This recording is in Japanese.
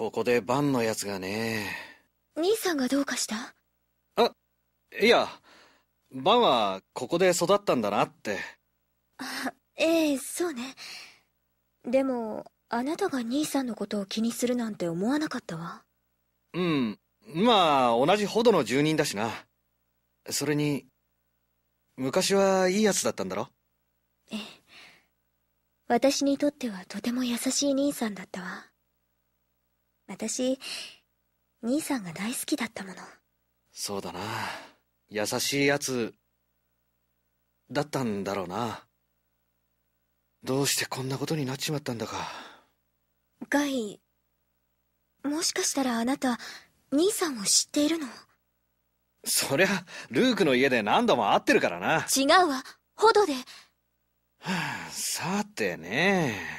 ここでバンのやつがね兄さんがどうかしたあいやバンはここで育ったんだなってあええそうねでもあなたが兄さんのことを気にするなんて思わなかったわうんまあ同じほどの住人だしなそれに昔はいいやつだったんだろええ私にとってはとても優しい兄さんだったわ私兄さんが大好きだったものそうだな優しいやつだったんだろうなどうしてこんなことになっちまったんだかガイもしかしたらあなた兄さんを知っているのそりゃルークの家で何度も会ってるからな違うわほどではあさてね